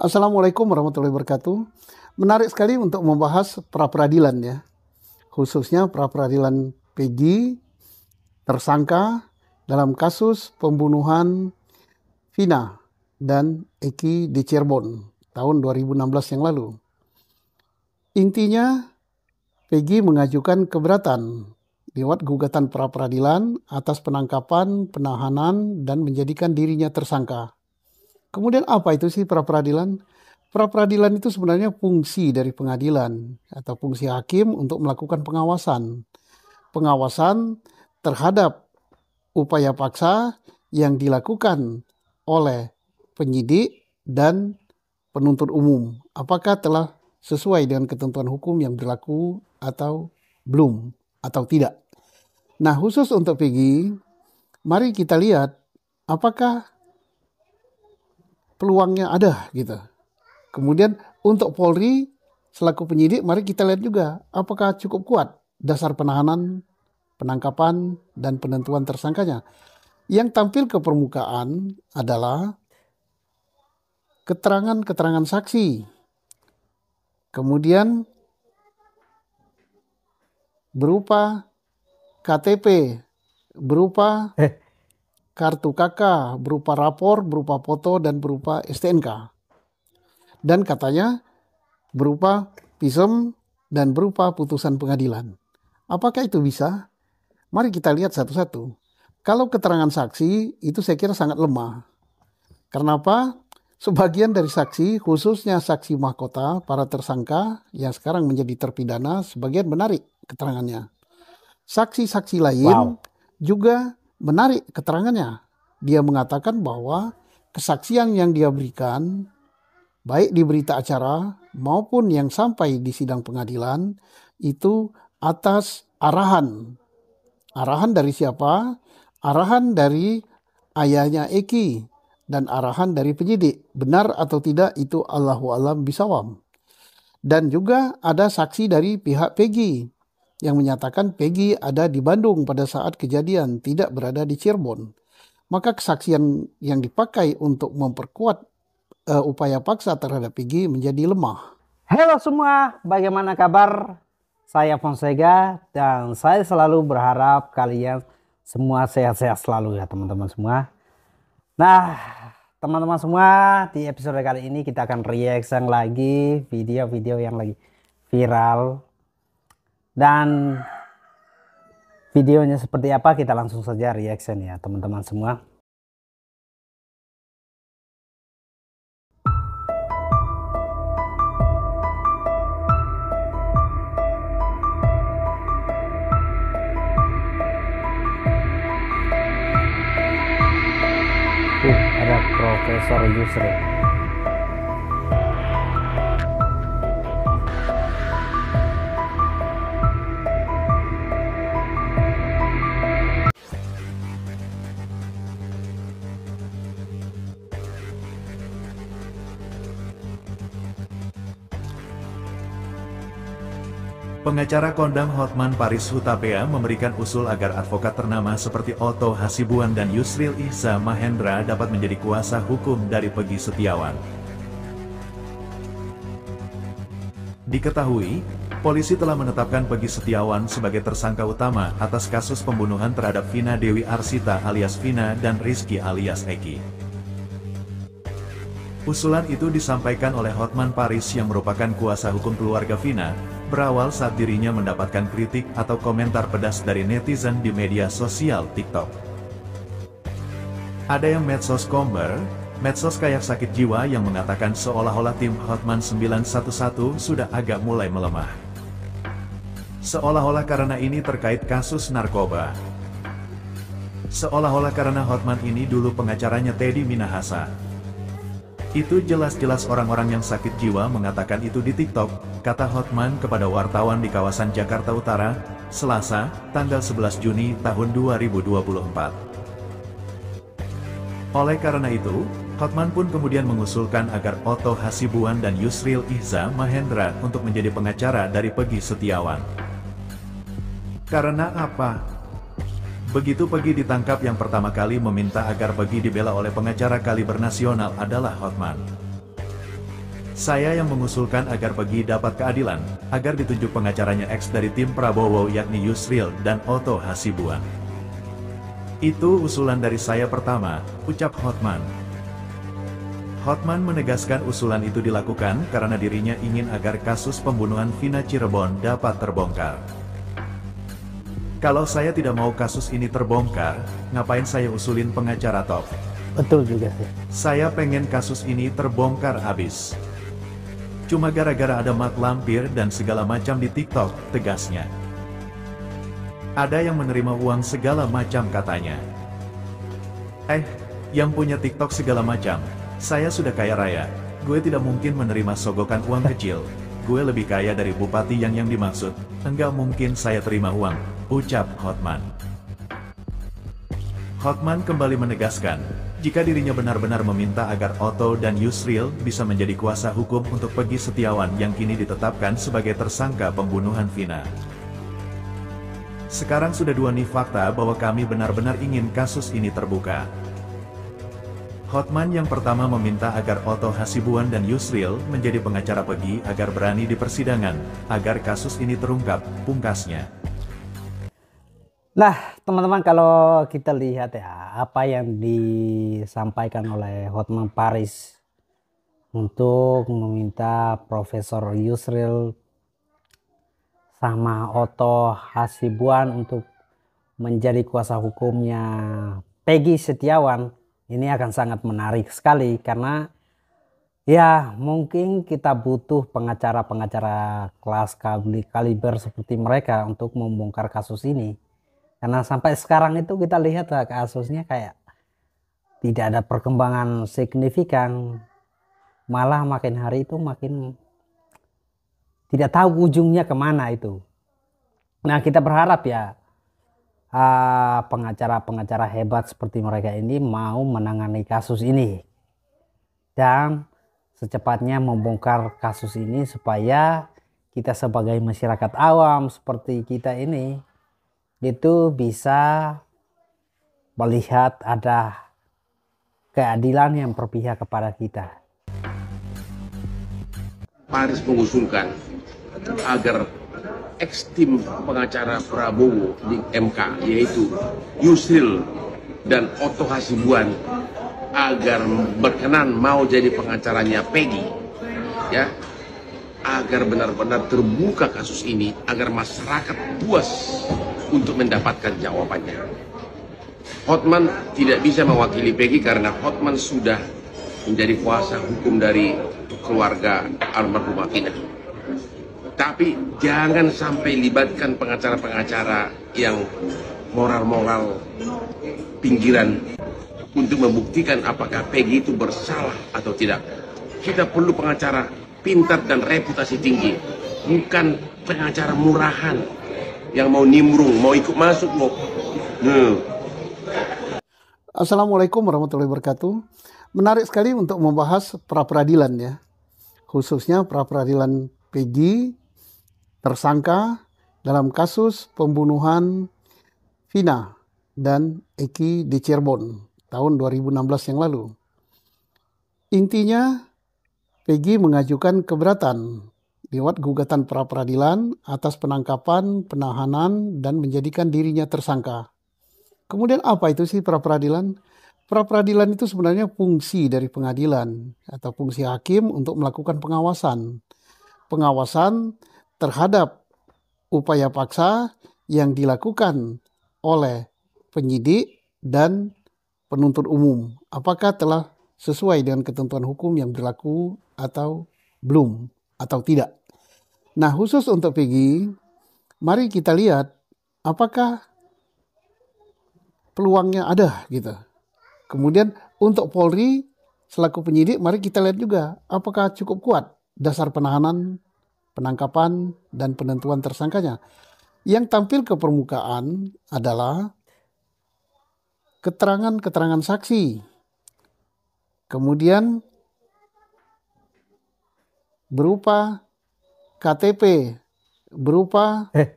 Assalamualaikum warahmatullahi wabarakatuh. Menarik sekali untuk membahas pra peradilan ya. Khususnya pra peradilan Peggy tersangka dalam kasus pembunuhan Vina dan Eki di Cirebon tahun 2016 yang lalu. Intinya Peggy mengajukan keberatan lewat gugatan pra peradilan atas penangkapan, penahanan, dan menjadikan dirinya tersangka Kemudian apa itu sih pra peradilan? Pra peradilan itu sebenarnya fungsi dari pengadilan atau fungsi hakim untuk melakukan pengawasan. Pengawasan terhadap upaya paksa yang dilakukan oleh penyidik dan penuntut umum. Apakah telah sesuai dengan ketentuan hukum yang berlaku atau belum atau tidak. Nah, khusus untuk PG, mari kita lihat apakah peluangnya ada gitu. Kemudian untuk Polri selaku penyidik mari kita lihat juga apakah cukup kuat dasar penahanan, penangkapan dan penentuan tersangkanya. Yang tampil ke permukaan adalah keterangan-keterangan saksi. Kemudian berupa KTP, berupa eh, kartu KK berupa rapor, berupa foto, dan berupa STNK. Dan katanya berupa pisem dan berupa putusan pengadilan. Apakah itu bisa? Mari kita lihat satu-satu. Kalau keterangan saksi itu saya kira sangat lemah. Karena apa? Sebagian dari saksi, khususnya saksi mahkota, para tersangka yang sekarang menjadi terpidana, sebagian menarik keterangannya. Saksi-saksi lain wow. juga menarik keterangannya. Dia mengatakan bahwa kesaksian yang dia berikan, baik di berita acara maupun yang sampai di sidang pengadilan, itu atas arahan. Arahan dari siapa? Arahan dari ayahnya Eki dan arahan dari penyidik. Benar atau tidak itu Allahu alam bisawam. Dan juga ada saksi dari pihak Peggy yang menyatakan Peggy ada di Bandung pada saat kejadian, tidak berada di Cirebon. Maka kesaksian yang dipakai untuk memperkuat uh, upaya paksa terhadap Peggy menjadi lemah. Halo semua, bagaimana kabar? Saya Fonsega dan saya selalu berharap kalian semua sehat-sehat selalu ya teman-teman semua. Nah, teman-teman semua, di episode kali ini kita akan reaction lagi video-video yang lagi viral dan videonya seperti apa kita langsung saja reaction ya teman-teman semua. Tuh, ada Profesor Yusri. Pengacara kondang Hotman Paris Hutapea memberikan usul agar advokat ternama seperti Otto Hasibuan dan Yusril Ihsa Mahendra dapat menjadi kuasa hukum dari Pegi Setiawan. Diketahui, polisi telah menetapkan Pegi Setiawan sebagai tersangka utama atas kasus pembunuhan terhadap Vina Dewi Arsita alias Vina dan Rizky alias Eki. Usulan itu disampaikan oleh Hotman Paris yang merupakan kuasa hukum keluarga Vina, berawal saat dirinya mendapatkan kritik atau komentar pedas dari netizen di media sosial TikTok. Ada yang medsos komber, medsos kayak sakit jiwa yang mengatakan seolah-olah tim Hotman 911 sudah agak mulai melemah. Seolah-olah karena ini terkait kasus narkoba. Seolah-olah karena Hotman ini dulu pengacaranya Teddy Minahasa, itu jelas-jelas orang-orang yang sakit jiwa mengatakan itu di TikTok, kata Hotman kepada wartawan di kawasan Jakarta Utara, Selasa, tanggal 11 Juni tahun 2024. Oleh karena itu, Hotman pun kemudian mengusulkan agar Otto Hasibuan dan Yusril Ihza Mahendra untuk menjadi pengacara dari Pegi Setiawan. Karena apa? Begitu Pegi ditangkap yang pertama kali meminta agar Pegi dibela oleh pengacara kaliber nasional adalah Hotman. Saya yang mengusulkan agar Pegi dapat keadilan, agar ditunjuk pengacaranya ex dari tim Prabowo yakni Yusril dan Otto Hasibuan. Itu usulan dari saya pertama, ucap Hotman. Hotman menegaskan usulan itu dilakukan karena dirinya ingin agar kasus pembunuhan Vina Cirebon dapat terbongkar. Kalau saya tidak mau kasus ini terbongkar, ngapain saya usulin pengacara top? Betul juga sih. Saya pengen kasus ini terbongkar habis. Cuma gara-gara ada mat lampir dan segala macam di TikTok, tegasnya. Ada yang menerima uang segala macam katanya. Eh, yang punya TikTok segala macam, saya sudah kaya raya, gue tidak mungkin menerima sogokan uang kecil. Gue lebih kaya dari bupati yang yang dimaksud. Enggak mungkin saya terima uang ucap Hotman. Hotman kembali menegaskan, jika dirinya benar-benar meminta agar Otto dan Yusril bisa menjadi kuasa hukum untuk Pegi Setiawan yang kini ditetapkan sebagai tersangka pembunuhan Vina. Sekarang sudah dua nih fakta bahwa kami benar-benar ingin kasus ini terbuka. Hotman yang pertama meminta agar Otto Hasibuan dan Yusril menjadi pengacara Pegi agar berani di persidangan, agar kasus ini terungkap, pungkasnya. Nah, teman-teman kalau kita lihat ya apa yang disampaikan oleh Hotman Paris untuk meminta Profesor Yusril sama Otto Hasibuan untuk menjadi kuasa hukumnya Peggy Setiawan ini akan sangat menarik sekali karena ya mungkin kita butuh pengacara-pengacara kelas kaliber seperti mereka untuk membongkar kasus ini. Karena sampai sekarang itu kita lihat kasusnya kayak tidak ada perkembangan signifikan. Malah makin hari itu makin tidak tahu ujungnya kemana itu. Nah kita berharap ya ah, pengacara-pengacara uh, hebat seperti mereka ini mau menangani kasus ini. Dan secepatnya membongkar kasus ini supaya kita sebagai masyarakat awam seperti kita ini itu bisa melihat ada keadilan yang berpihak kepada kita. Paris mengusulkan agar ekstim pengacara Prabowo di MK yaitu Yusril dan Otto Hasibuan agar berkenan mau jadi pengacaranya Peggy ya agar benar-benar terbuka kasus ini agar masyarakat puas untuk mendapatkan jawabannya. Hotman tidak bisa mewakili Peggy karena Hotman sudah menjadi kuasa hukum dari keluarga almarhumah Tina. Tapi jangan sampai libatkan pengacara-pengacara yang moral-moral pinggiran untuk membuktikan apakah Peggy itu bersalah atau tidak. Kita perlu pengacara pintar dan reputasi tinggi, bukan pengacara murahan yang mau nimbrung, mau ikut masuk kok. Nah. Assalamualaikum warahmatullahi wabarakatuh. Menarik sekali untuk membahas pra peradilan ya. Khususnya pra peradilan PG tersangka dalam kasus pembunuhan Vina dan Eki di Cirebon tahun 2016 yang lalu. Intinya Peggy mengajukan keberatan lewat gugatan pra peradilan atas penangkapan, penahanan, dan menjadikan dirinya tersangka. Kemudian apa itu sih pra peradilan? Pra peradilan itu sebenarnya fungsi dari pengadilan atau fungsi hakim untuk melakukan pengawasan. Pengawasan terhadap upaya paksa yang dilakukan oleh penyidik dan penuntut umum. Apakah telah sesuai dengan ketentuan hukum yang berlaku atau belum atau tidak? Nah, khusus untuk Piggy, mari kita lihat apakah peluangnya ada gitu. Kemudian untuk Polri selaku penyidik, mari kita lihat juga apakah cukup kuat dasar penahanan, penangkapan, dan penentuan tersangkanya. Yang tampil ke permukaan adalah keterangan-keterangan saksi. Kemudian berupa KTP berupa eh.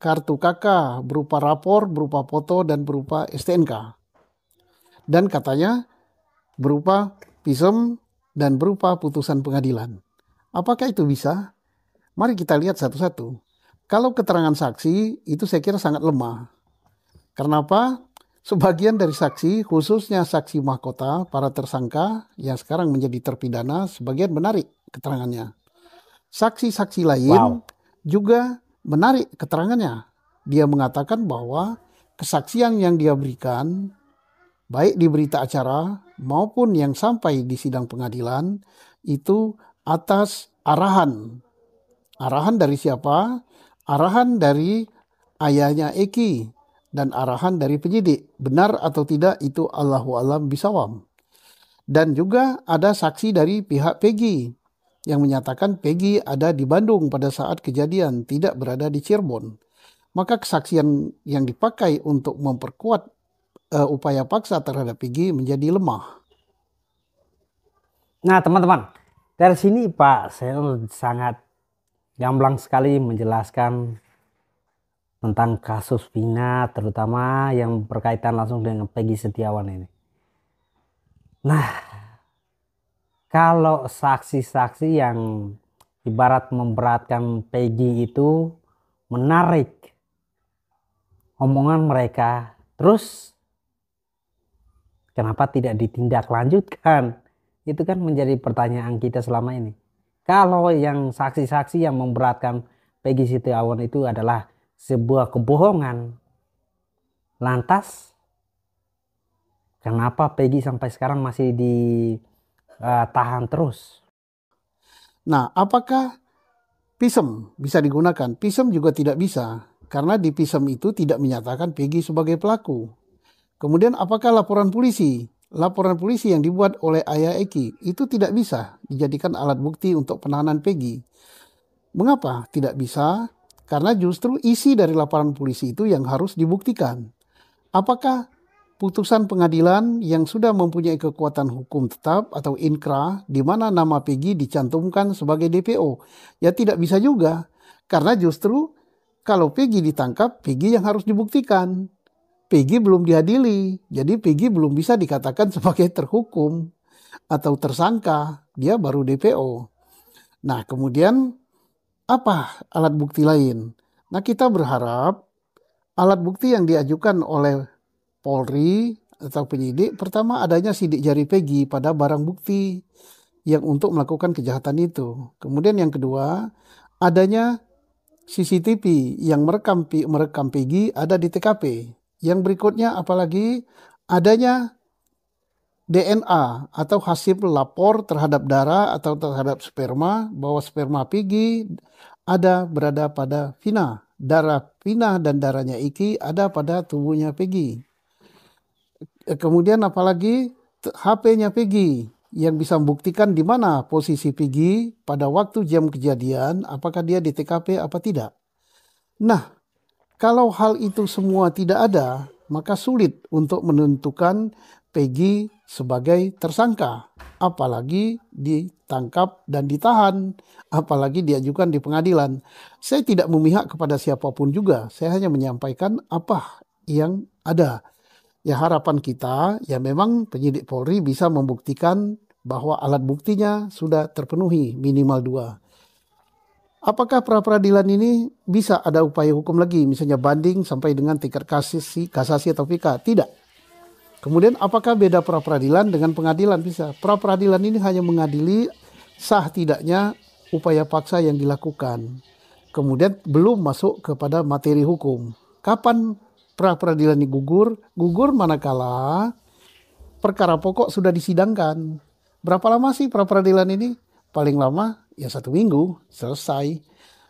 kartu KK, berupa rapor, berupa foto dan berupa STNK. Dan katanya berupa pisum dan berupa putusan pengadilan. Apakah itu bisa? Mari kita lihat satu-satu. Kalau keterangan saksi itu saya kira sangat lemah. karena apa Sebagian dari saksi, khususnya saksi mahkota, para tersangka yang sekarang menjadi terpidana, sebagian menarik keterangannya. Saksi-saksi lain wow. juga menarik keterangannya. Dia mengatakan bahwa kesaksian yang dia berikan baik di berita acara maupun yang sampai di sidang pengadilan itu atas arahan. Arahan dari siapa? Arahan dari ayahnya Eki dan arahan dari penyidik. Benar atau tidak itu Allahu alam bisawam. Dan juga ada saksi dari pihak Peggy yang menyatakan Peggy ada di Bandung pada saat kejadian, tidak berada di Cirebon. Maka kesaksian yang dipakai untuk memperkuat uh, upaya paksa terhadap Peggy menjadi lemah. Nah, teman-teman, dari sini Pak saya sangat gamblang sekali menjelaskan tentang kasus Vina terutama yang berkaitan langsung dengan Peggy Setiawan ini. Nah, kalau saksi-saksi yang ibarat memberatkan Peggy itu menarik omongan mereka terus kenapa tidak ditindaklanjutkan itu kan menjadi pertanyaan kita selama ini kalau yang saksi-saksi yang memberatkan Peggy Setiawan itu adalah sebuah kebohongan lantas kenapa Peggy sampai sekarang masih di uh, tahan terus. Nah, apakah pisem bisa digunakan? Pisem juga tidak bisa karena di pisem itu tidak menyatakan Peggy sebagai pelaku. Kemudian apakah laporan polisi? Laporan polisi yang dibuat oleh Ayah Eki itu tidak bisa dijadikan alat bukti untuk penahanan Peggy. Mengapa tidak bisa? Karena justru isi dari laporan polisi itu yang harus dibuktikan. Apakah putusan pengadilan yang sudah mempunyai kekuatan hukum tetap atau inkrah, di mana nama Peggy dicantumkan sebagai DPO. Ya tidak bisa juga karena justru kalau Peggy ditangkap, Peggy yang harus dibuktikan. Peggy belum diadili, jadi Peggy belum bisa dikatakan sebagai terhukum atau tersangka, dia baru DPO. Nah, kemudian apa alat bukti lain? Nah, kita berharap alat bukti yang diajukan oleh Polri atau penyidik pertama adanya sidik jari Pegi pada barang bukti yang untuk melakukan kejahatan itu. Kemudian yang kedua, adanya CCTV yang merekam merekam Pegi ada di TKP. Yang berikutnya apalagi adanya DNA atau hasil lapor terhadap darah atau terhadap sperma bahwa sperma Pegi ada berada pada Vina. Darah Vina dan darahnya Iki ada pada tubuhnya Pegi. Eh, kemudian apalagi HP-nya Peggy yang bisa membuktikan di mana posisi Peggy pada waktu jam kejadian, apakah dia di TKP apa tidak. Nah, kalau hal itu semua tidak ada, maka sulit untuk menentukan Peggy sebagai tersangka, apalagi ditangkap dan ditahan, apalagi diajukan di pengadilan. Saya tidak memihak kepada siapapun juga, saya hanya menyampaikan apa yang ada ya harapan kita ya memang penyidik Polri bisa membuktikan bahwa alat buktinya sudah terpenuhi minimal dua. Apakah pra peradilan ini bisa ada upaya hukum lagi, misalnya banding sampai dengan tingkat kasasi, kasasi atau pk? Tidak. Kemudian apakah beda pra peradilan dengan pengadilan? Bisa. Pra peradilan ini hanya mengadili sah tidaknya upaya paksa yang dilakukan. Kemudian belum masuk kepada materi hukum. Kapan pra peradilan digugur, gugur manakala perkara pokok sudah disidangkan. Berapa lama sih pra peradilan ini? Paling lama ya satu minggu selesai.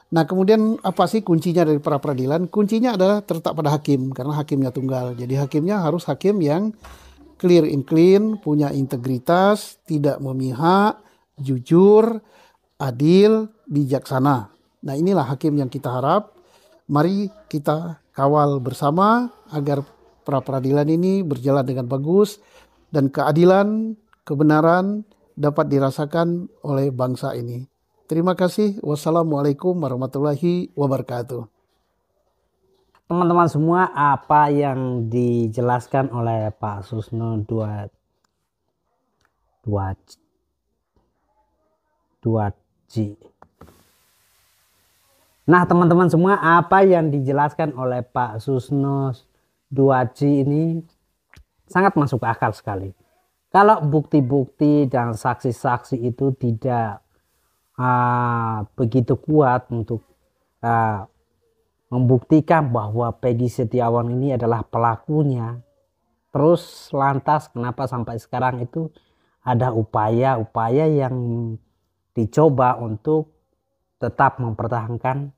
Nah kemudian apa sih kuncinya dari pra peradilan? Kuncinya adalah terletak pada hakim karena hakimnya tunggal. Jadi hakimnya harus hakim yang clear and clean, punya integritas, tidak memihak, jujur, adil, bijaksana. Nah inilah hakim yang kita harap. Mari kita kawal bersama agar pra peradilan ini berjalan dengan bagus dan keadilan, kebenaran dapat dirasakan oleh bangsa ini. Terima kasih. Wassalamualaikum warahmatullahi wabarakatuh teman-teman semua apa yang dijelaskan oleh Pak Susno dua dua dua G Nah teman-teman semua apa yang dijelaskan oleh Pak Susno 2C ini sangat masuk akal sekali. Kalau bukti-bukti dan saksi-saksi itu tidak uh, begitu kuat untuk uh, membuktikan bahwa Peggy Setiawan ini adalah pelakunya. Terus lantas kenapa sampai sekarang itu ada upaya-upaya yang dicoba untuk tetap mempertahankan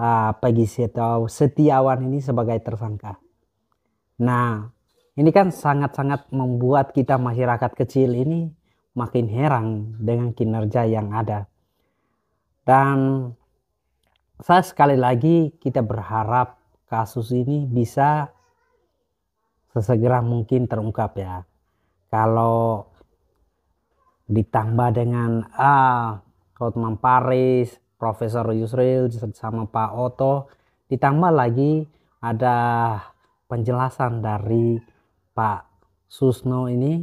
uh, Peggy atau Setiawan ini sebagai tersangka. Nah, ini kan sangat-sangat membuat kita masyarakat kecil ini makin heran dengan kinerja yang ada. Dan saya sekali lagi kita berharap kasus ini bisa sesegera mungkin terungkap ya. Kalau ditambah dengan ah Hotman Paris, Profesor Yusril sama Pak Oto ditambah lagi ada penjelasan dari Pak Susno ini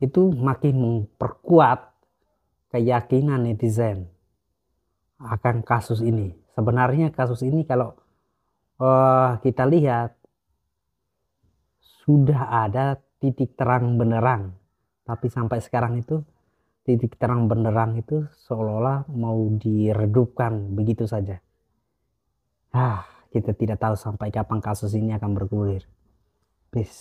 itu makin memperkuat keyakinan netizen akan kasus ini. Sebenarnya kasus ini kalau uh, kita lihat sudah ada titik terang benerang, tapi sampai sekarang itu titik terang benderang itu seolah-olah mau diredupkan begitu saja. Ah, kita tidak tahu sampai kapan kasus ini akan bergulir. Bis.